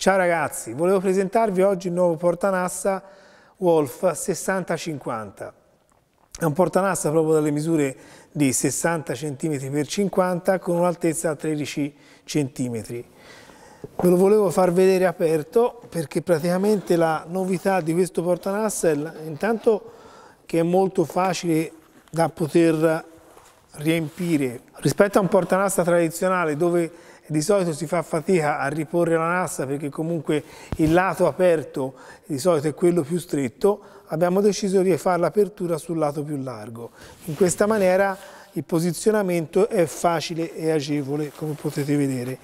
Ciao ragazzi, volevo presentarvi oggi il nuovo portanassa Wolf 6050. È un portanassa proprio dalle misure di 60 cm x 50 con un'altezza 13 cm. Ve lo volevo far vedere aperto perché praticamente la novità di questo portanassa è intanto che è molto facile da poter riempire rispetto a un portanassa tradizionale dove di solito si fa fatica a riporre la nassa perché comunque il lato aperto di solito è quello più stretto, abbiamo deciso di fare l'apertura sul lato più largo. In questa maniera il posizionamento è facile e agevole come potete vedere.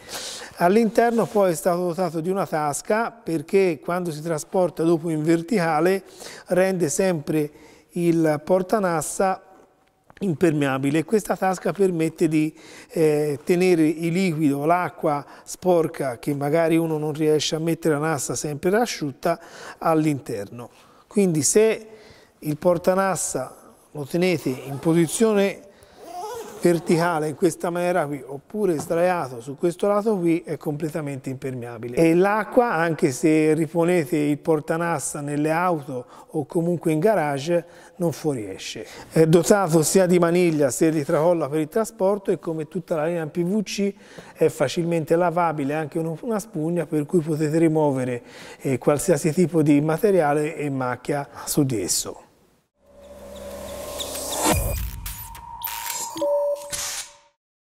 All'interno poi è stato dotato di una tasca perché quando si trasporta dopo in verticale rende sempre il portanassa impermeabile. Questa tasca permette di eh, tenere il liquido, l'acqua sporca che magari uno non riesce a mettere a nassa sempre asciutta all'interno. Quindi se il portanassa lo tenete in posizione verticale in questa maniera qui oppure sdraiato su questo lato qui è completamente impermeabile e l'acqua anche se riponete il portanassa nelle auto o comunque in garage non fuoriesce è dotato sia di maniglia sia di tracolla per il trasporto e come tutta la linea PVC è facilmente lavabile anche una spugna per cui potete rimuovere eh, qualsiasi tipo di materiale e macchia su di esso